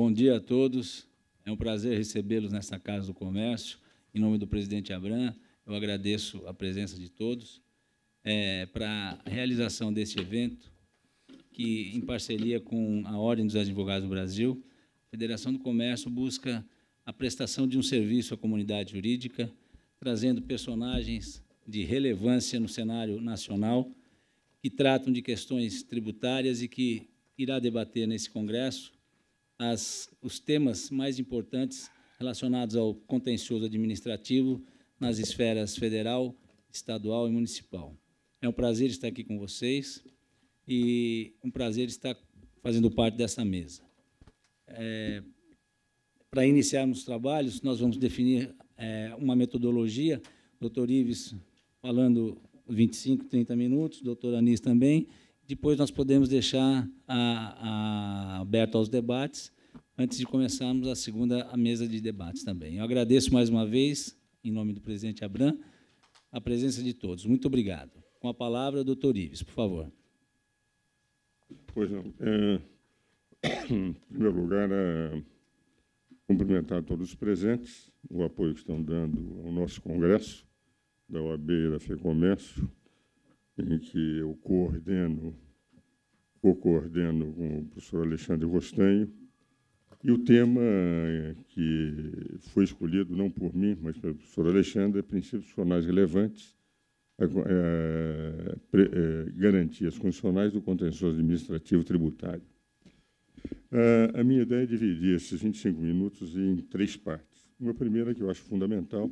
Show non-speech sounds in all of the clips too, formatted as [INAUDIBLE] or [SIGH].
Bom dia a todos. É um prazer recebê-los nesta Casa do Comércio. Em nome do presidente Abram, eu agradeço a presença de todos é, para a realização deste evento, que, em parceria com a Ordem dos Advogados do Brasil, a Federação do Comércio busca a prestação de um serviço à comunidade jurídica, trazendo personagens de relevância no cenário nacional que tratam de questões tributárias e que irá debater nesse congresso as, os temas mais importantes relacionados ao contencioso administrativo nas esferas federal, estadual e municipal. É um prazer estar aqui com vocês e um prazer estar fazendo parte dessa mesa. É, Para iniciarmos os trabalhos, nós vamos definir é, uma metodologia, doutor Ives falando 25, 30 minutos, doutor Anis também, depois nós podemos deixar a, a aberto aos debates, antes de começarmos a segunda a mesa de debates também. Eu agradeço mais uma vez, em nome do presidente Abram, a presença de todos. Muito obrigado. Com a palavra, doutor Ives, por favor. Pois não. É, [COUGHS] em primeiro lugar, é, cumprimentar todos os presentes, o apoio que estão dando ao nosso congresso, da OAB e da FEComércio, em que eu coordeno, co-coordeno com o professor Alexandre Rostanho, e o tema que foi escolhido, não por mim, mas pelo professor Alexandre, é princípios funcionais relevantes, é, é, é, garantias constitucionais do contencioso administrativo tributário. Ah, a minha ideia é dividir esses 25 minutos em três partes. Uma primeira, que eu acho fundamental,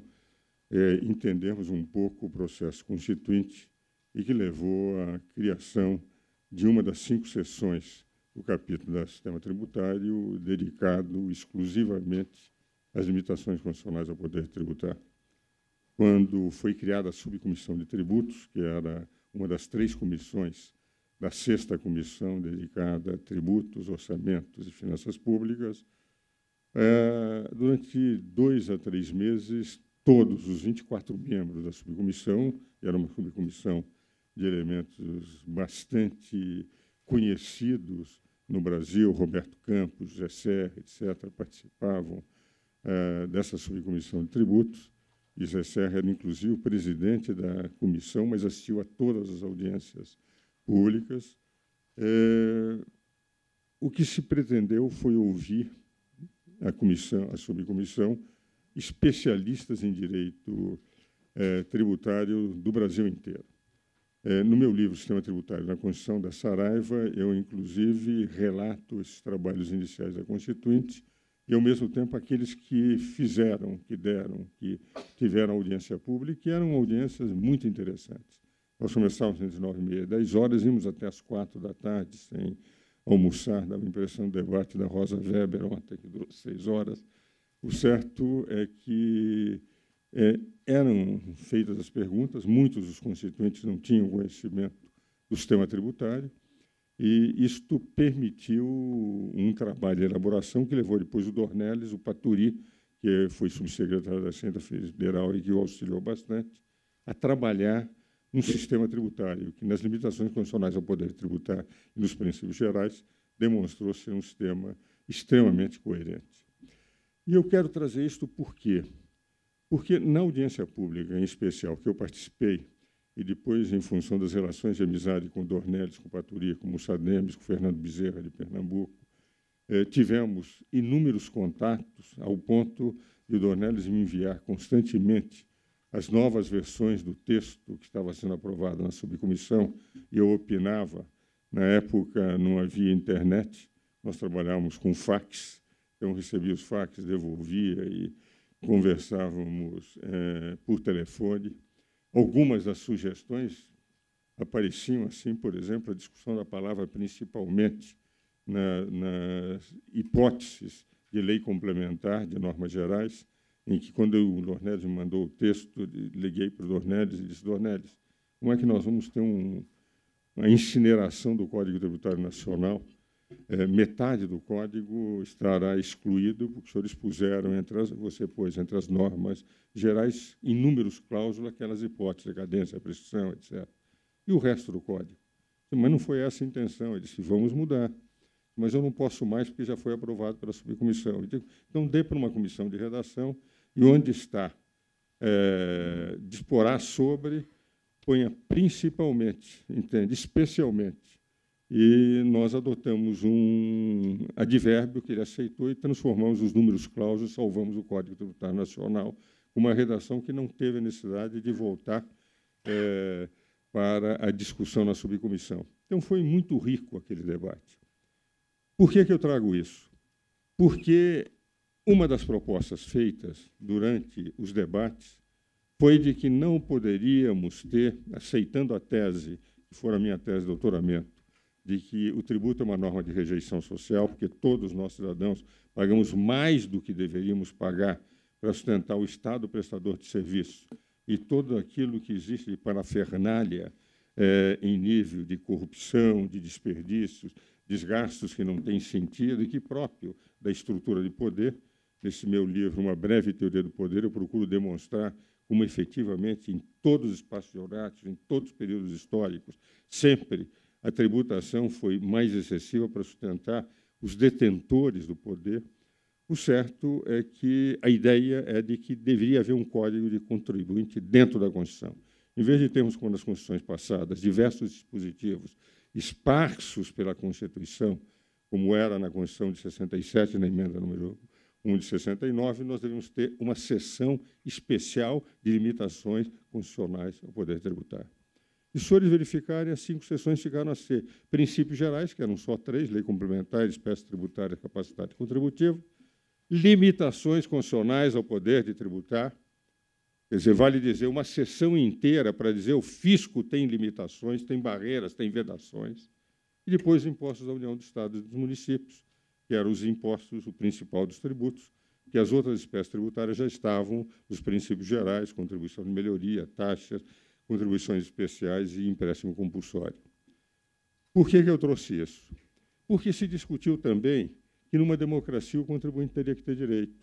é entendermos um pouco o processo constituinte e que levou à criação de uma das cinco sessões do capítulo do sistema tributário dedicado exclusivamente às limitações constitucionais ao poder tributário. Quando foi criada a subcomissão de tributos, que era uma das três comissões da sexta comissão dedicada a tributos, orçamentos e finanças públicas, é, durante dois a três meses, todos os 24 membros da subcomissão, era uma subcomissão de elementos bastante conhecidos no Brasil, Roberto Campos, Serra, etc., participavam uh, dessa subcomissão de tributos. Zé Serra era, inclusive, o presidente da comissão, mas assistiu a todas as audiências públicas. É, o que se pretendeu foi ouvir a comissão, a subcomissão, especialistas em direito é, tributário do Brasil inteiro. Eh, no meu livro, Sistema Tributário na Constituição da Saraiva, eu, inclusive, relato esses trabalhos iniciais da Constituinte e, ao mesmo tempo, aqueles que fizeram, que deram, que tiveram audiência pública e eram audiências muito interessantes. Nós começávamos às 9 e meia, 10 horas, íamos até às 4 da tarde, sem almoçar, dava a impressão do debate da Rosa Weber ontem, que durou 6 horas. O certo é que é, eram feitas as perguntas, muitos dos constituintes não tinham conhecimento do sistema tributário, e isto permitiu um trabalho de elaboração que levou depois o Dornelles, o Paturi, que foi subsecretário da Receita Federal e que o auxiliou bastante, a trabalhar um sistema tributário que, nas limitações constitucionais ao poder tributário e nos princípios gerais, demonstrou ser um sistema extremamente coerente. E eu quero trazer isto porque porque na audiência pública, em especial, que eu participei, e depois, em função das relações de amizade com Dornelles, com Paturia, com Mussademes, com Fernando Bezerra de Pernambuco, eh, tivemos inúmeros contatos ao ponto de Dornelles me enviar constantemente as novas versões do texto que estava sendo aprovado na subcomissão, e eu opinava. Na época não havia internet, nós trabalhávamos com fax, então recebia os fax, devolvia e conversávamos é, por telefone. Algumas das sugestões apareciam assim, por exemplo, a discussão da palavra principalmente na, nas hipóteses de lei complementar de normas gerais, em que quando o Dornelles me mandou o texto, liguei para o Dornelles e disse, Dornelles, como é que nós vamos ter um, uma incineração do Código Tributário Nacional é, metade do código estará excluído, porque os senhores puseram, entre as, você pôs entre as normas gerais, inúmeros cláusulas, aquelas hipóteses, decadência, prescrição, etc. E o resto do código? Mas não foi essa a intenção. Ele disse, vamos mudar. Mas eu não posso mais, porque já foi aprovado pela subcomissão. então, dê para uma comissão de redação, e onde está, é, disporá sobre, ponha principalmente, entende? Especialmente e nós adotamos um advérbio que ele aceitou e transformamos os números clausos, salvamos o Código Tributário Nacional, uma redação que não teve a necessidade de voltar é, para a discussão na subcomissão. Então, foi muito rico aquele debate. Por que, que eu trago isso? Porque uma das propostas feitas durante os debates foi de que não poderíamos ter, aceitando a tese, que for a minha tese de doutoramento, de que o tributo é uma norma de rejeição social, porque todos nós, cidadãos, pagamos mais do que deveríamos pagar para sustentar o Estado prestador de serviço e todo aquilo que existe de parafernália é, em nível de corrupção, de desperdícios, desgastos que não têm sentido e que próprio da estrutura de poder. Nesse meu livro, Uma Breve Teoria do Poder, eu procuro demonstrar como efetivamente em todos os espaços geográficos, em todos os períodos históricos, sempre a tributação foi mais excessiva para sustentar os detentores do poder. O certo é que a ideia é de que deveria haver um código de contribuinte dentro da Constituição. Em vez de termos, como nas Constituições passadas, diversos dispositivos esparsos pela Constituição, como era na Constituição de 67, na emenda número 1 de 69, nós devemos ter uma seção especial de limitações constitucionais ao poder tributário. E se eles verificarem, as cinco sessões chegaram a ser princípios gerais, que eram só três, lei complementar, espécie tributária, capacidade contributiva, limitações constitucionais ao poder de tributar, Quer dizer, vale dizer, uma sessão inteira para dizer o fisco tem limitações, tem barreiras, tem vedações. E depois impostos da União, dos Estados e dos municípios, que eram os impostos, o principal dos tributos, que as outras espécies tributárias já estavam, os princípios gerais, contribuição de melhoria, taxas, contribuições especiais e empréstimo compulsório. Por que, que eu trouxe isso? Porque se discutiu também que numa democracia o contribuinte teria que ter direito.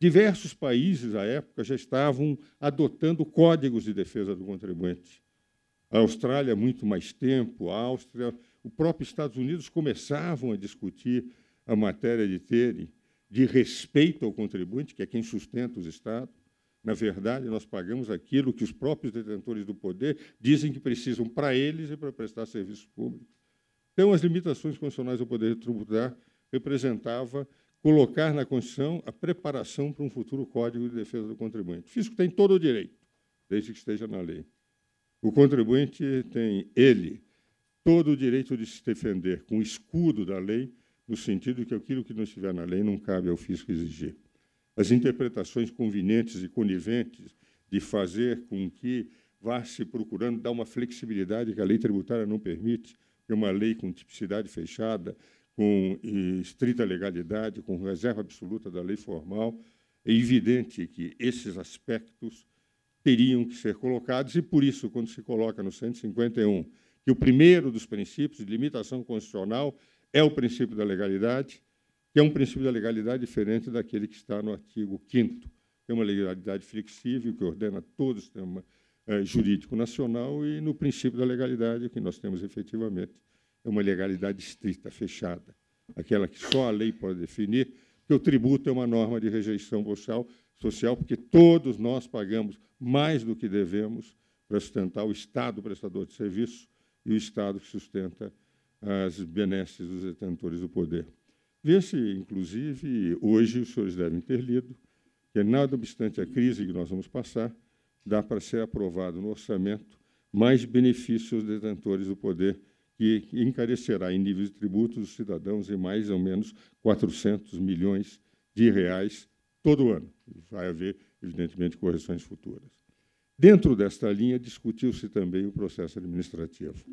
Diversos países, à época, já estavam adotando códigos de defesa do contribuinte. A Austrália, muito mais tempo, a Áustria, o próprio Estados Unidos começavam a discutir a matéria de terem de respeito ao contribuinte, que é quem sustenta os Estados. Na verdade, nós pagamos aquilo que os próprios detentores do poder dizem que precisam para eles e para prestar serviços públicos. Então, as limitações constitucionais ao poder tributário representava colocar na Constituição a preparação para um futuro Código de Defesa do Contribuinte. O fisco tem todo o direito, desde que esteja na lei. O contribuinte tem, ele, todo o direito de se defender com o escudo da lei, no sentido que aquilo que não estiver na lei não cabe ao fisco exigir as interpretações convenientes e coniventes de fazer com que vá se procurando dar uma flexibilidade que a lei tributária não permite, que é uma lei com tipicidade fechada, com estrita legalidade, com reserva absoluta da lei formal, é evidente que esses aspectos teriam que ser colocados, e por isso, quando se coloca no 151, que o primeiro dos princípios de limitação constitucional é o princípio da legalidade, que é um princípio da legalidade diferente daquele que está no artigo 5 É uma legalidade flexível que ordena todo o sistema eh, jurídico nacional e no princípio da legalidade o que nós temos efetivamente é uma legalidade estrita, fechada, aquela que só a lei pode definir, que o tributo é uma norma de rejeição social, social porque todos nós pagamos mais do que devemos para sustentar o Estado prestador de serviço e o Estado que sustenta as benesses dos detentores do poder. Vê-se, inclusive, hoje os senhores devem ter lido, que nada obstante a crise que nós vamos passar, dá para ser aprovado no orçamento mais benefícios aos detentores do poder, que encarecerá em nível de tributos os cidadãos em mais ou menos 400 milhões de reais todo ano. Vai haver, evidentemente, correções futuras. Dentro desta linha, discutiu-se também o processo administrativo.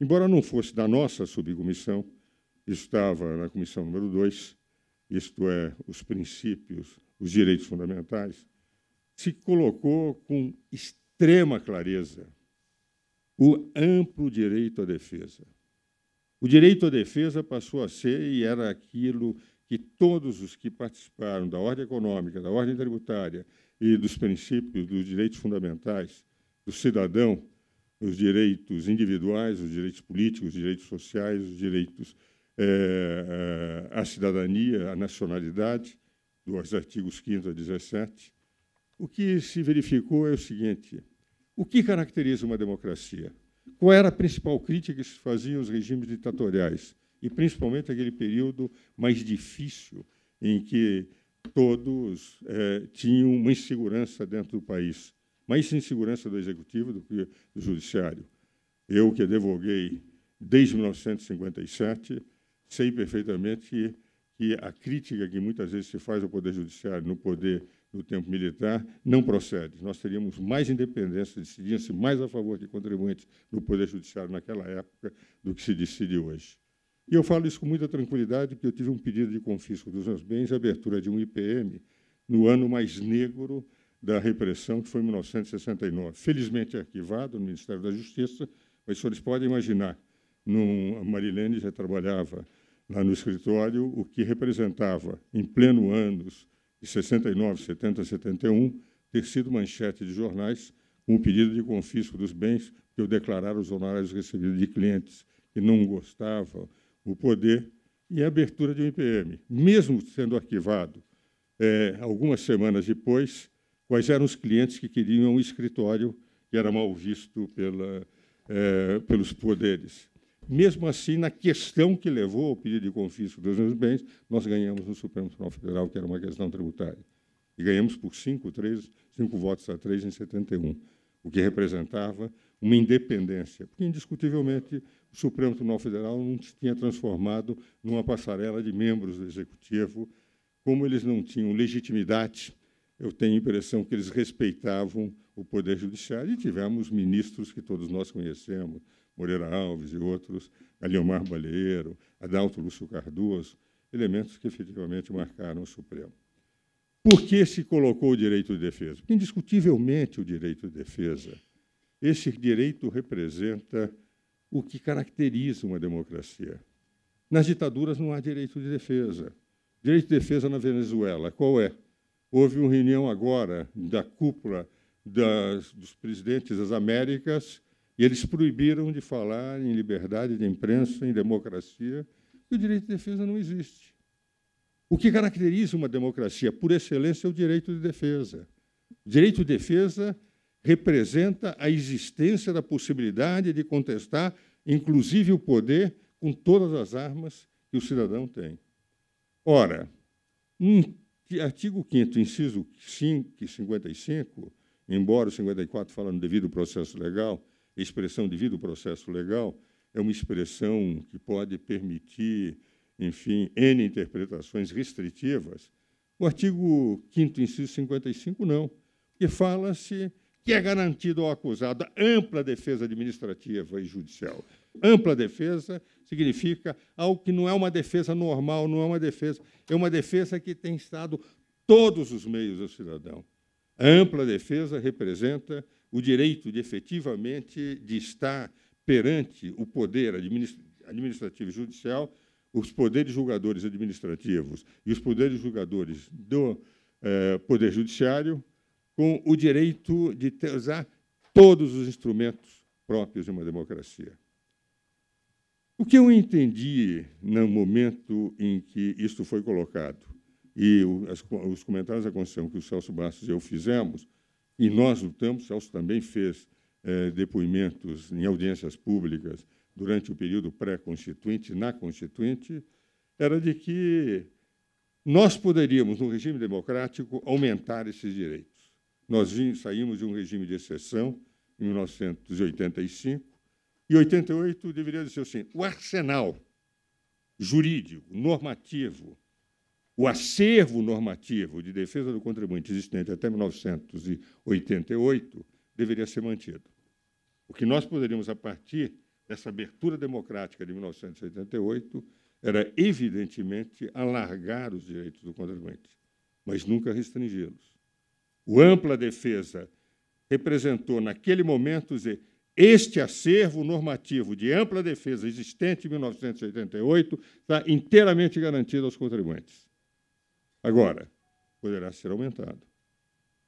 Embora não fosse da nossa subcomissão, estava na comissão número 2, isto é, os princípios, os direitos fundamentais, se colocou com extrema clareza o amplo direito à defesa. O direito à defesa passou a ser e era aquilo que todos os que participaram da ordem econômica, da ordem tributária e dos princípios dos direitos fundamentais do cidadão, os direitos individuais, os direitos políticos, os direitos sociais, os direitos é, é, a cidadania, a nacionalidade, dos artigos 5 a 17, o que se verificou é o seguinte: o que caracteriza uma democracia? Qual era a principal crítica que se fazia aos regimes ditatoriais? E principalmente aquele período mais difícil em que todos é, tinham uma insegurança dentro do país, mais insegurança do executivo do que do judiciário. Eu que advoguei desde 1957 sei perfeitamente que, que a crítica que muitas vezes se faz ao Poder Judiciário no poder no tempo militar não procede. Nós teríamos mais independência, decidindo-se mais a favor de contribuintes no Poder Judiciário naquela época do que se decide hoje. E eu falo isso com muita tranquilidade, porque eu tive um pedido de confisco dos meus bens e abertura de um IPM no ano mais negro da repressão, que foi 1969. Felizmente é arquivado no Ministério da Justiça, mas vocês podem imaginar, num, a Marilene já trabalhava lá no escritório, o que representava, em pleno anos de 69, 70, 71, ter sido manchete de jornais com o pedido de confisco dos bens que eu declarara os honorários recebidos de clientes que não gostavam, o poder e a abertura de um IPM. Mesmo sendo arquivado, é, algumas semanas depois, quais eram os clientes que queriam um escritório que era mal visto pela, é, pelos poderes. Mesmo assim, na questão que levou ao pedido de confisco dos meus bens, nós ganhamos no Supremo Tribunal Federal, que era uma questão tributária. E ganhamos por cinco três, cinco votos a três em 71, o que representava uma independência, porque indiscutivelmente o Supremo Tribunal Federal não se tinha transformado numa passarela de membros do Executivo, como eles não tinham legitimidade, eu tenho a impressão que eles respeitavam o Poder Judiciário e tivemos ministros que todos nós conhecemos, Moreira Alves e outros, Aliomar Balheiro, Adalto Lúcio Cardoso, elementos que efetivamente marcaram o Supremo. Por que se colocou o direito de defesa? Porque, indiscutivelmente, o direito de defesa, esse direito representa o que caracteriza uma democracia. Nas ditaduras não há direito de defesa. Direito de defesa na Venezuela, qual é? Houve uma reunião agora da cúpula das, dos presidentes das Américas e eles proibiram de falar em liberdade de imprensa, em democracia, e o direito de defesa não existe. O que caracteriza uma democracia por excelência é o direito de defesa. O direito de defesa representa a existência da possibilidade de contestar, inclusive o poder, com todas as armas que o cidadão tem. Ora, no artigo 5 inciso 5 e 55, embora o 54 fala no devido processo legal, a expressão devido ao processo legal, é uma expressão que pode permitir, enfim, N interpretações restritivas. O artigo 5, inciso 55, não, que fala-se que é garantido ao acusado ampla defesa administrativa e judicial. Ampla defesa significa algo que não é uma defesa normal, não é uma defesa, é uma defesa que tem estado todos os meios do cidadão. A ampla defesa representa o direito de efetivamente de estar perante o poder administrativo e judicial, os poderes julgadores administrativos e os poderes julgadores do eh, Poder Judiciário, com o direito de ter, usar todos os instrumentos próprios de uma democracia. O que eu entendi no momento em que isto foi colocado e os comentários da Constituição que o Celso Bastos e eu fizemos e nós lutamos, Celso também fez eh, depoimentos em audiências públicas durante o período pré-constituinte, na Constituinte, era de que nós poderíamos, no regime democrático, aumentar esses direitos. Nós saímos de um regime de exceção em 1985, e 88 deveria dizer assim: o arsenal jurídico, normativo, o acervo normativo de defesa do contribuinte existente até 1988 deveria ser mantido. O que nós poderíamos, a partir dessa abertura democrática de 1988, era, evidentemente, alargar os direitos do contribuinte, mas nunca restringi-los. O ampla defesa representou, naquele momento, dizer, este acervo normativo de ampla defesa existente em 1988 está inteiramente garantido aos contribuintes. Agora, poderá ser aumentado.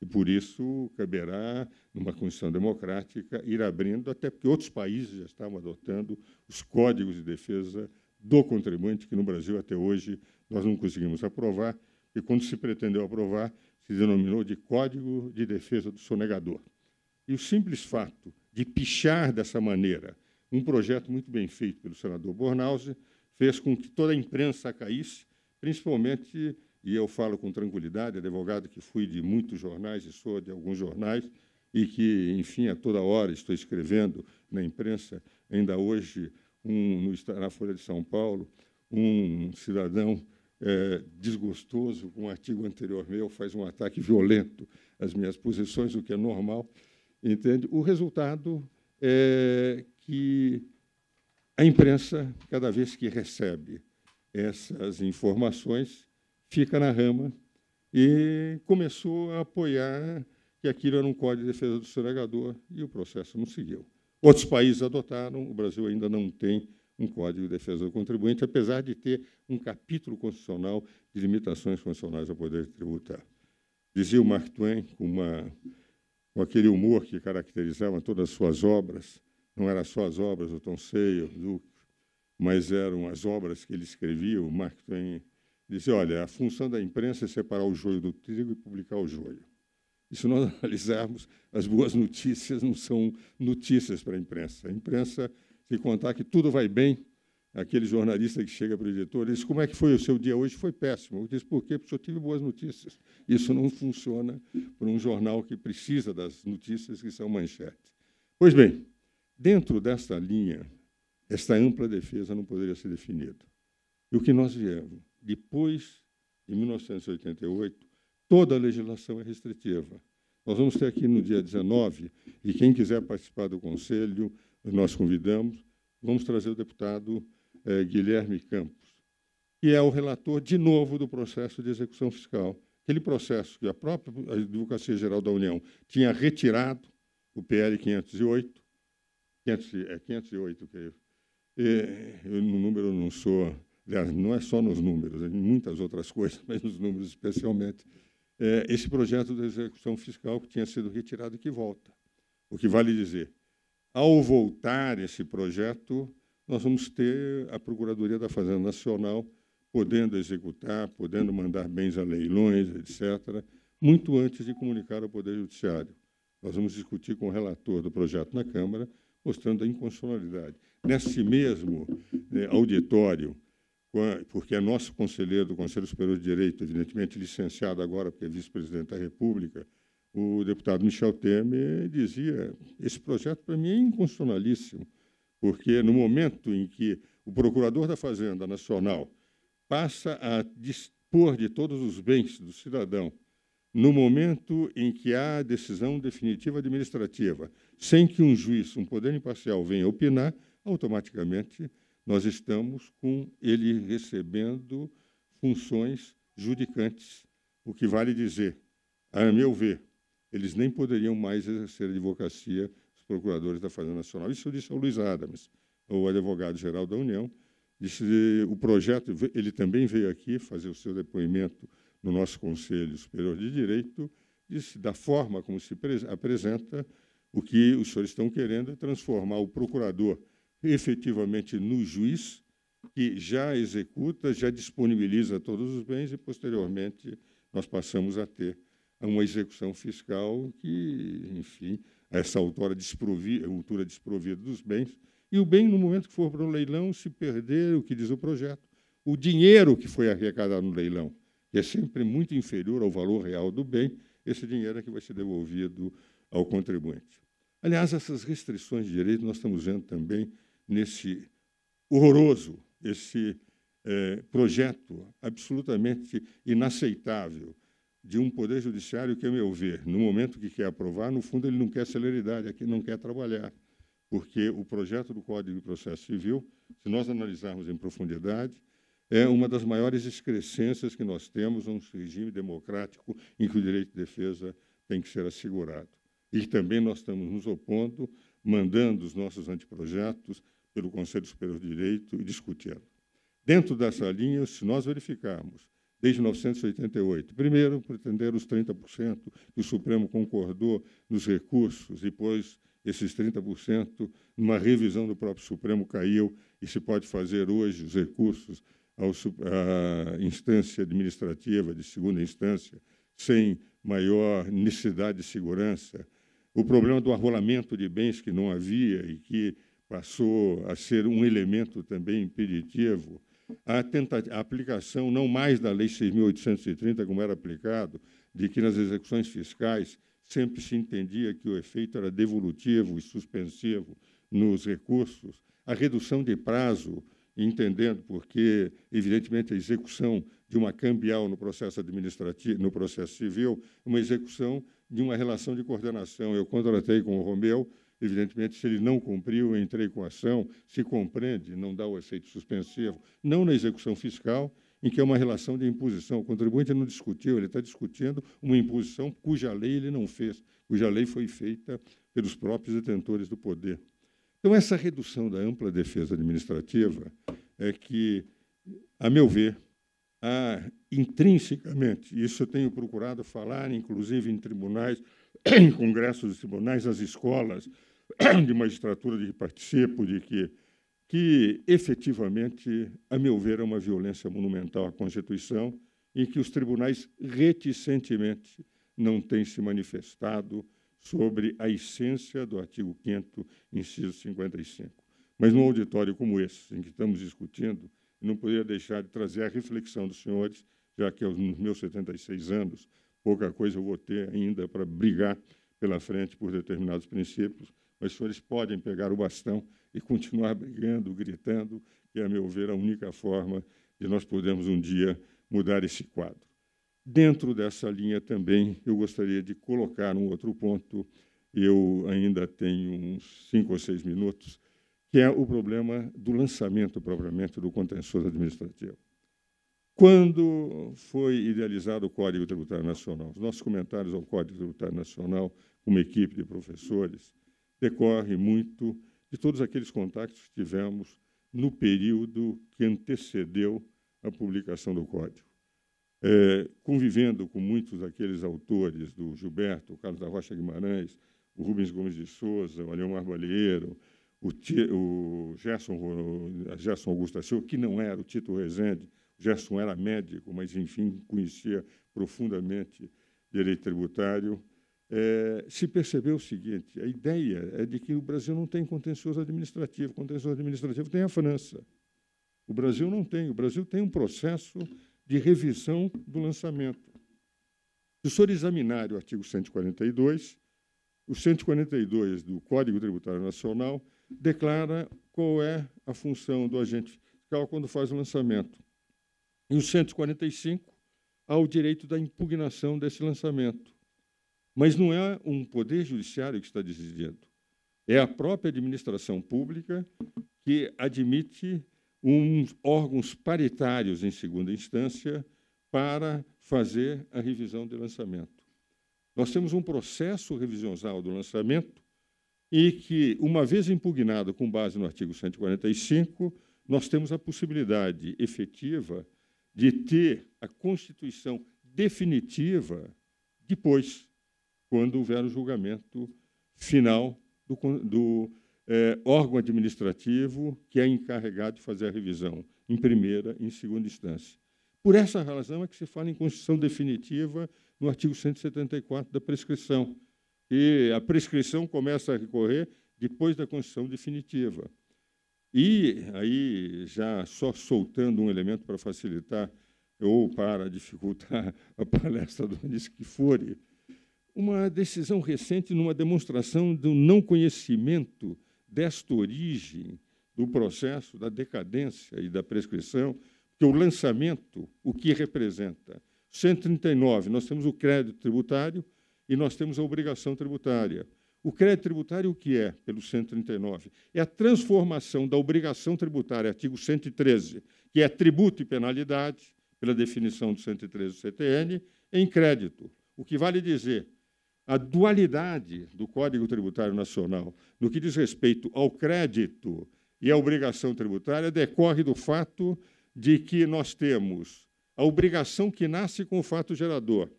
E por isso caberá, numa condição democrática, ir abrindo, até porque outros países já estavam adotando os códigos de defesa do contribuinte, que no Brasil até hoje nós não conseguimos aprovar, e quando se pretendeu aprovar, se denominou de Código de Defesa do Sonegador. E o simples fato de pichar dessa maneira um projeto muito bem feito pelo senador Bornhausen fez com que toda a imprensa caísse, principalmente e eu falo com tranquilidade, advogado que fui de muitos jornais e sou de alguns jornais, e que, enfim, a toda hora estou escrevendo na imprensa, ainda hoje, um, no, na Folha de São Paulo, um cidadão é, desgostoso com um artigo anterior meu faz um ataque violento às minhas posições, o que é normal, entende? O resultado é que a imprensa, cada vez que recebe essas informações, fica na rama e começou a apoiar que aquilo era um código de defesa do sonegador e o processo não seguiu. Outros países adotaram, o Brasil ainda não tem um código de defesa do contribuinte, apesar de ter um capítulo constitucional de limitações constitucionais ao poder tributar. Dizia o Mark Twain, com, uma, com aquele humor que caracterizava todas as suas obras, não eram só as obras do Tom Sawyer, do, mas eram as obras que ele escrevia, o Mark Twain dizer, olha, a função da imprensa é separar o joio do trigo e publicar o joio. E se nós [LAUGHS] analisarmos, as boas notícias não são notícias para a imprensa. A imprensa, se contar que tudo vai bem, aquele jornalista que chega para o editor, diz, como é que foi o seu dia hoje? Foi péssimo. Eu disse, por quê? Porque eu tive boas notícias. Isso não funciona para um jornal que precisa das notícias que são manchete. Pois bem, dentro desta linha, esta ampla defesa não poderia ser definida. E o que nós viemos? depois de 1988, toda a legislação é restritiva. Nós vamos ter aqui no dia 19, e quem quiser participar do Conselho, nós convidamos, vamos trazer o deputado eh, Guilherme Campos, que é o relator, de novo, do processo de execução fiscal. Aquele processo que a própria Advocacia Geral da União tinha retirado, o PL 508, 500, é 508, creio. E, eh, eu no número não sou aliás, não é só nos números, é em muitas outras coisas, [LAUGHS] mas nos números especialmente, é, esse projeto da execução fiscal que tinha sido retirado e que volta. O que vale dizer, ao voltar esse projeto, nós vamos ter a Procuradoria da Fazenda Nacional podendo executar, podendo mandar bens a leilões, etc., muito antes de comunicar ao Poder Judiciário. Nós vamos discutir com o relator do projeto na Câmara, mostrando a inconstitucionalidade. Nesse mesmo né, auditório, porque é nosso conselheiro do Conselho Superior de Direito, evidentemente licenciado agora, porque é vice-presidente da República, o deputado Michel Temer dizia: esse projeto para mim é inconstitucionalíssimo, porque no momento em que o procurador da Fazenda Nacional passa a dispor de todos os bens do cidadão, no momento em que há decisão definitiva administrativa, sem que um juiz, um poder imparcial, venha opinar, automaticamente nós estamos com ele recebendo funções judicantes, o que vale dizer, a meu ver, eles nem poderiam mais exercer advocacia, os procuradores da Fazenda Nacional. Isso disse ao Luiz Adams, o advogado-geral da União. Disse, o projeto, ele também veio aqui fazer o seu depoimento no nosso Conselho Superior de Direito, disse, da forma como se apresenta, o que os senhores estão querendo é transformar o procurador efetivamente no juiz, que já executa, já disponibiliza todos os bens e, posteriormente, nós passamos a ter uma execução fiscal que, enfim, essa autora desprovida, autora desprovida dos bens, e o bem, no momento que for para o leilão, se perder, o que diz o projeto, o dinheiro que foi arrecadado no leilão, que é sempre muito inferior ao valor real do bem, esse dinheiro é que vai ser devolvido ao contribuinte. Aliás, essas restrições de direito nós estamos vendo também nesse horroroso, esse é, projeto absolutamente inaceitável de um poder judiciário que, a meu ver, no momento que quer aprovar, no fundo ele não quer celeridade, aqui não quer trabalhar, porque o projeto do Código de Processo Civil, se nós analisarmos em profundidade, é uma das maiores excrescências que nós temos a um regime democrático em que o direito de defesa tem que ser assegurado. E também nós estamos nos opondo, mandando os nossos anteprojetos pelo Conselho Superior de Direito e discutida. Dentro dessa linha, se nós verificarmos, desde 1988, primeiro, pretender os 30% que o Supremo concordou nos recursos, depois esses 30%, numa revisão do próprio Supremo, caiu e se pode fazer hoje os recursos à instância administrativa de segunda instância, sem maior necessidade de segurança. O problema do arrolamento de bens que não havia e que passou a ser um elemento também impeditivo a, a aplicação não mais da Lei 6.830, como era aplicado, de que nas execuções fiscais sempre se entendia que o efeito era devolutivo e suspensivo nos recursos, a redução de prazo, entendendo porque, evidentemente, a execução de uma cambial no processo administrativo, no processo civil, uma execução de uma relação de coordenação. Eu contratei com o Romeu Evidentemente, se ele não cumpriu, entrei com ação, se compreende, não dá o efeito suspensivo, não na execução fiscal, em que é uma relação de imposição. O contribuinte não discutiu, ele está discutindo uma imposição cuja lei ele não fez, cuja lei foi feita pelos próprios detentores do poder. Então, essa redução da ampla defesa administrativa é que, a meu ver, há intrinsecamente, isso eu tenho procurado falar, inclusive em tribunais, [CLEARS THROAT] em congressos de tribunais, as escolas, de magistratura de que participo, de que, que efetivamente, a meu ver, é uma violência monumental à Constituição, em que os tribunais reticentemente não têm se manifestado sobre a essência do artigo 5 inciso 55. Mas num auditório como esse, em que estamos discutindo, não poderia deixar de trazer a reflexão dos senhores, já que nos meus 76 anos, pouca coisa eu vou ter ainda para brigar pela frente por determinados princípios, mas os senhores podem pegar o bastão e continuar [LAUGHS] brigando, gritando, que, a meu ver, é a única forma de nós podermos um dia mudar esse quadro. Dentro dessa linha também, eu gostaria de colocar um outro ponto, eu ainda tenho uns cinco ou seis minutos, que é o problema do lançamento propriamente do contencioso administrativo. Quando foi idealizado o Código Tributário Nacional? Os nossos comentários ao Código Tributário Nacional, uma equipe de professores, decorre muito de todos aqueles contatos que tivemos no período que antecedeu a publicação do Código. É, convivendo com muitos daqueles autores do Gilberto, o Carlos da Rocha Guimarães, o Rubens Gomes de Souza, o Aleomar Balheiro, o, o, Gerson, o Gerson Augusto Silva, que não era o Tito Rezende, o Gerson era médico, mas, enfim, conhecia profundamente direito tributário, é, se percebeu o seguinte: a ideia é de que o Brasil não tem contencioso administrativo, contencioso administrativo tem a França. O Brasil não tem, o Brasil tem um processo de revisão do lançamento. Se o senhor examinar o artigo 142, o 142 do Código Tributário Nacional declara qual é a função do agente fiscal quando faz o lançamento. E o 145 há o direito da impugnação desse lançamento. Mas não é um poder judiciário que está decidindo. É a própria administração pública que admite uns órgãos paritários em segunda instância para fazer a revisão de lançamento. Nós temos um processo revisional do lançamento e que, uma vez impugnado com base no artigo 145, nós temos a possibilidade efetiva de ter a constituição definitiva depois quando houver o julgamento final do, do é, órgão administrativo que é encarregado de fazer a revisão, em primeira e em segunda instância. Por essa razão é que se fala em Constituição definitiva no artigo 174 da prescrição. E a prescrição começa a recorrer depois da Constituição definitiva. E aí, já só soltando um elemento para facilitar ou para dificultar [LAUGHS] a palestra do que for, uma decisão recente numa demonstração do não conhecimento desta origem do processo da decadência e da prescrição, que o lançamento, o que representa? 139, nós temos o crédito tributário e nós temos a obrigação tributária. O crédito tributário o que é, pelo 139? É a transformação da obrigação tributária, artigo 113, que é tributo e penalidade, pela definição do 113 do CTN, em crédito. O que vale dizer a dualidade do Código Tributário Nacional no que diz respeito ao crédito e à obrigação tributária decorre do fato de que nós temos a obrigação que nasce com o fato gerador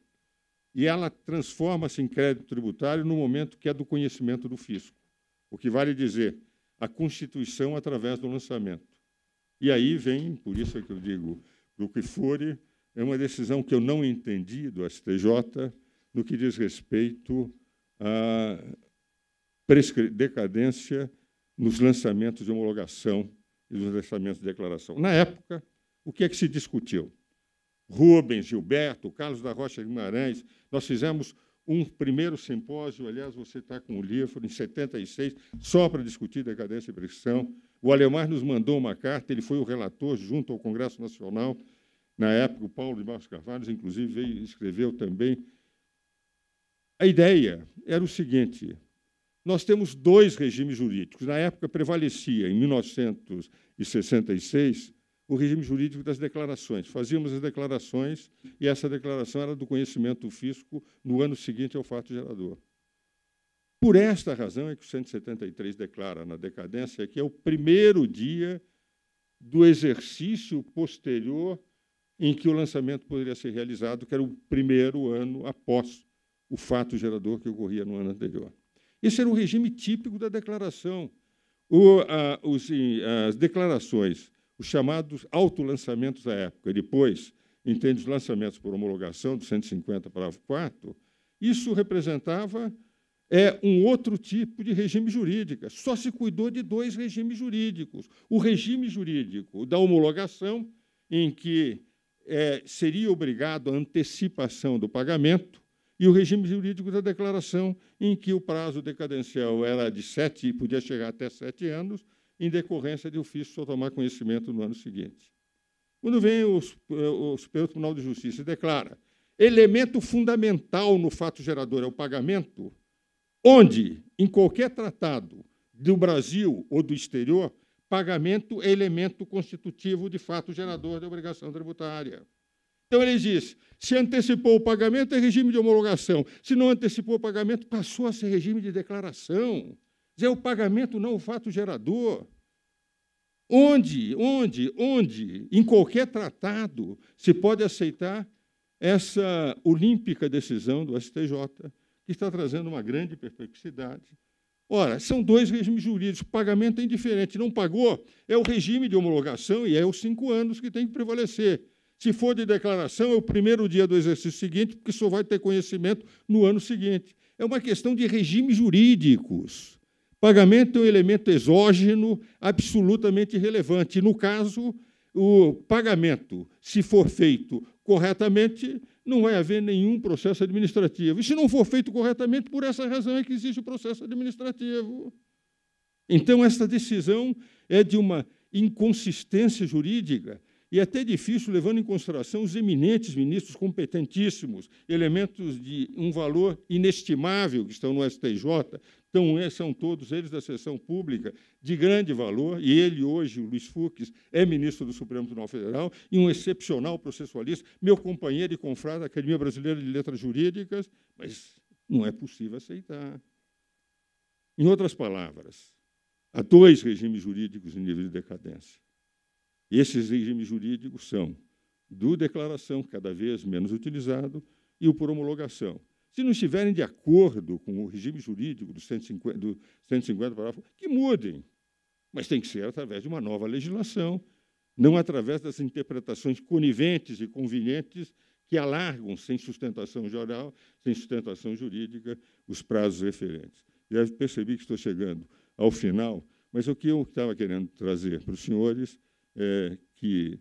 e ela transforma-se em crédito tributário no momento que é do conhecimento do fisco, o que vale dizer a constituição através do lançamento. E aí vem, por isso é que eu digo, do que for, é uma decisão que eu não entendi do STJ, no que diz respeito à decadência nos lançamentos de homologação e nos lançamentos de declaração. Na época, o que é que se discutiu? Rubens, Gilberto, Carlos da Rocha Guimarães, nós fizemos um primeiro simpósio, aliás, você está com o livro, em 76, só para discutir decadência e pressão. O Alemar nos mandou uma carta, ele foi o relator junto ao Congresso Nacional, na época, o Paulo de Barros Carvalho, inclusive, veio, escreveu também a ideia era o seguinte: nós temos dois regimes jurídicos. Na época prevalecia, em 1966, o regime jurídico das declarações. Fazíamos as declarações e essa declaração era do conhecimento físico no ano seguinte ao fato gerador. Por esta razão é que o 173 declara na decadência que é o primeiro dia do exercício posterior em que o lançamento poderia ser realizado, que era o primeiro ano após o fato gerador que ocorria no ano anterior. Esse era o regime típico da declaração. O, a, os, as declarações, os chamados autolançamentos à época, e depois, entende, os lançamentos por homologação, do 150, parágrafo 4, isso representava é um outro tipo de regime jurídico. Só se cuidou de dois regimes jurídicos. O regime jurídico da homologação, em que é, seria obrigado a antecipação do pagamento, e o regime jurídico da declaração, em que o prazo decadencial era de sete e podia chegar até sete anos, em decorrência de o ofício só tomar conhecimento no ano seguinte. Quando vem o, o Superior Tribunal de Justiça e declara elemento fundamental no fato gerador é o pagamento, onde, em qualquer tratado do Brasil ou do exterior, pagamento é elemento constitutivo de fato gerador da obrigação tributária. Então ele diz: se antecipou o pagamento, é regime de homologação. Se não antecipou o pagamento, passou a ser regime de declaração. Dizer, o pagamento não é o fato gerador. Onde, onde, onde, em qualquer tratado, se pode aceitar essa olímpica decisão do STJ, que está trazendo uma grande perplexidade. Ora, são dois regimes jurídicos, pagamento é indiferente, não pagou, é o regime de homologação e é os cinco anos que tem que prevalecer. Se for de declaração, é o primeiro dia do exercício seguinte, porque só vai ter conhecimento no ano seguinte. É uma questão de regimes jurídicos. Pagamento é um elemento exógeno absolutamente relevante. No caso, o pagamento, se for feito corretamente, não vai haver nenhum processo administrativo. E se não for feito corretamente, por essa razão é que existe o processo administrativo. Então, esta decisão é de uma inconsistência jurídica e é até difícil, levando em consideração os eminentes ministros competentíssimos, elementos de um valor inestimável que estão no STJ. Então, é, são todos eles da sessão pública, de grande valor, e ele hoje, o Luiz Fux, é ministro do Supremo Tribunal Federal e um excepcional processualista, meu companheiro e confrade da Academia Brasileira de Letras Jurídicas, mas não é possível aceitar. Em outras palavras, há dois regimes jurídicos em nível de decadência esses regimes jurídicos são do declaração, cada vez menos utilizado, e o por homologação. Se não estiverem de acordo com o regime jurídico do 150, do 150 parágrafo, que mudem. Mas tem que ser através de uma nova legislação, não através das interpretações coniventes e convenientes que alargam, sem sustentação geral, sem sustentação jurídica, os prazos referentes. Já percebi que estou chegando ao final, mas o que eu estava querendo trazer para os senhores é que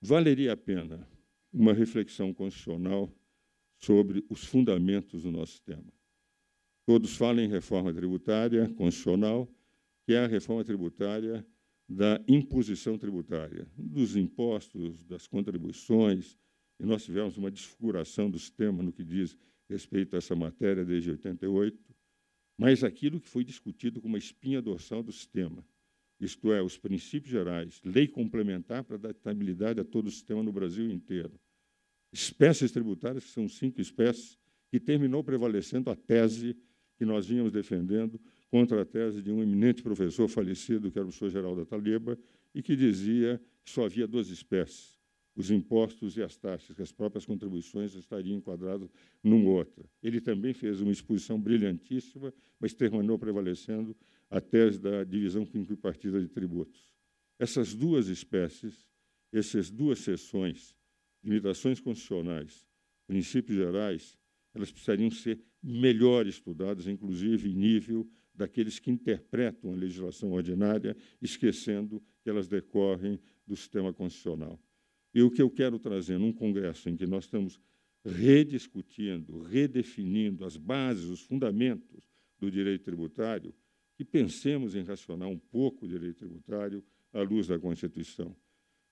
valeria a pena uma reflexão constitucional sobre os fundamentos do nosso tema. Todos falam em reforma tributária constitucional, que é a reforma tributária da imposição tributária, dos impostos, das contribuições, e nós tivemos uma desfiguração do sistema no que diz respeito a essa matéria desde 88, mas aquilo que foi discutido como a espinha dorsal do sistema, isto é, os princípios gerais, lei complementar para dar estabilidade a todo o sistema no Brasil inteiro. Espécies tributárias, que são cinco espécies, e terminou prevalecendo a tese que nós vínhamos defendendo contra a tese de um eminente professor falecido, que era o professor Geraldo Taliba, e que dizia que só havia duas espécies, os impostos e as taxas, que as próprias contribuições estariam enquadradas num outra. Ele também fez uma exposição brilhantíssima, mas terminou prevalecendo a tese da divisão quinquipartida de tributos. Essas duas espécies, essas duas seções, limitações constitucionais, princípios gerais, elas precisariam ser melhor estudadas, inclusive em nível daqueles que interpretam a legislação ordinária, esquecendo que elas decorrem do sistema constitucional. E o que eu quero trazer num congresso em que nós estamos rediscutindo, redefinindo as bases, os fundamentos do direito tributário, que pensemos em racionar um pouco o direito tributário à luz da Constituição.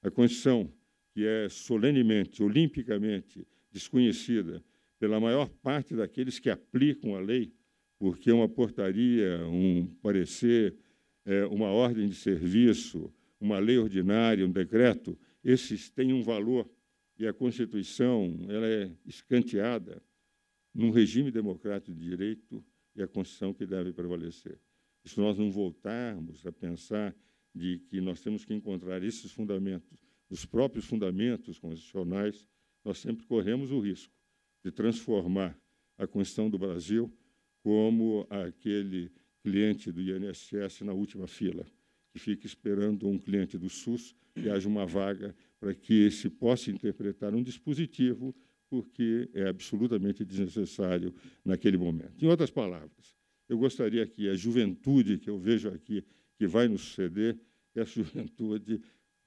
A Constituição, que é solenemente, olimpicamente desconhecida pela maior parte daqueles que aplicam a lei, porque uma portaria, um parecer, é, uma ordem de serviço, uma lei ordinária, um decreto, esses têm um valor e a Constituição ela é escanteada num regime democrático de direito e a Constituição que deve prevalecer. E se nós não voltarmos a pensar de que nós temos que encontrar esses fundamentos, os próprios fundamentos constitucionais, nós sempre corremos o risco de transformar a Constituição do Brasil como aquele cliente do INSS na última fila que fica esperando um cliente do SUS que haja uma vaga para que esse possa interpretar um dispositivo, porque é absolutamente desnecessário naquele momento. Em outras palavras, eu gostaria que a juventude que eu vejo aqui, que vai nos suceder, essa [LAUGHS] juventude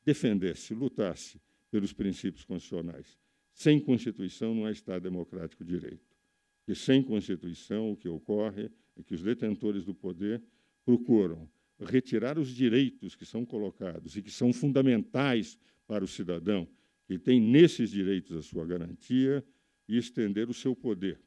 defendesse, lutasse pelos princípios constitucionais. Sem Constituição não há Estado democrático de direito. E sem Constituição o que ocorre é que os detentores do poder procuram retirar os direitos que são colocados e que são fundamentais para o cidadão, que tem nesses direitos a sua garantia, e estender o seu poder.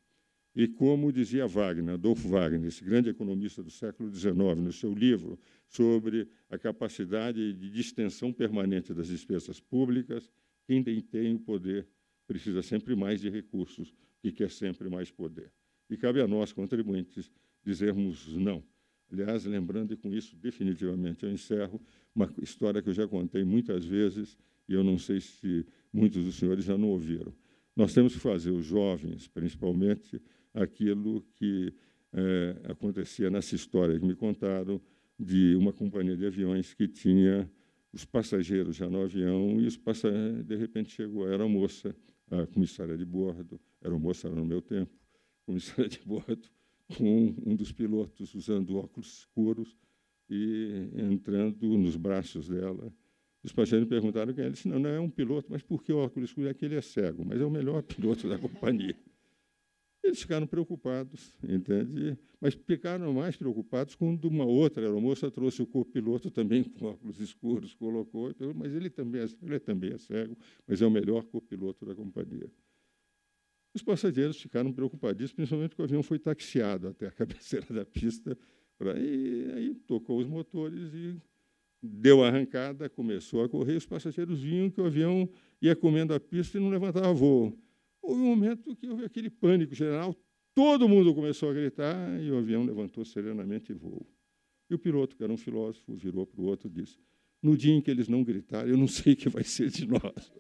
E como dizia Wagner, Adolfo Wagner, esse grande economista do século XIX, no seu livro sobre a capacidade de distensão permanente das despesas públicas, quem detém o poder precisa sempre mais de recursos e quer sempre mais poder. E cabe a nós, contribuintes, dizermos não Aliás, lembrando, e com isso definitivamente eu encerro, uma história que eu já contei muitas vezes, e eu não sei se muitos dos senhores já não ouviram. Nós temos que fazer, os jovens, principalmente, aquilo que é, acontecia nessa história que me contaram, de uma companhia de aviões que tinha os passageiros já no avião e os passageiros, de repente chegou, era a moça, a comissária de bordo, era moça, era no meu tempo, comissária de bordo, com um dos pilotos usando óculos escuros e entrando nos braços dela. Os passageiros perguntaram quem é. ele disse, não, não é um piloto, mas por que óculos escuros? É que ele é cego, mas é o melhor [LAUGHS] piloto da companhia. Eles ficaram preocupados, entende? Mas ficaram mais preocupados quando uma outra aeromoça trouxe o copiloto também com óculos escuros, colocou, mas ele também é, ele também é cego, mas é o melhor copiloto da companhia. Os passageiros ficaram preocupadíssimos, principalmente que o avião foi taxiado até a [LAUGHS] cabeceira da pista. Pra, e aí tocou os motores e deu a arrancada, começou a correr. Os passageiros viam que o avião ia comendo a pista e não levantava voo. Houve um momento que houve aquele pânico geral, todo mundo começou a gritar e o avião levantou serenamente e voou. E o piloto, que era um filósofo, virou para o outro e disse: No dia em que eles não gritarem, eu não sei o que vai ser de nós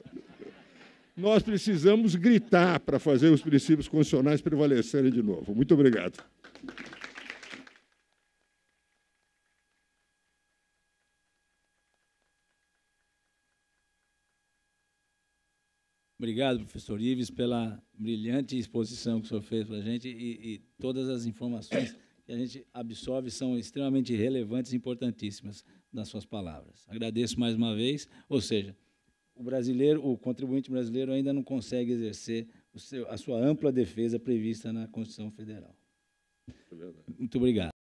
nós precisamos gritar para fazer os princípios constitucionais prevalecerem de novo. Muito obrigado. Obrigado, professor Ives, pela brilhante exposição que o senhor fez para a gente e, e, todas as informações que a gente absorve são extremamente relevantes e importantíssimas nas suas palavras. Agradeço mais uma vez, ou seja, o brasileiro, o contribuinte brasileiro ainda não consegue exercer seu, a sua ampla defesa prevista na Constituição Federal. É Muito obrigado.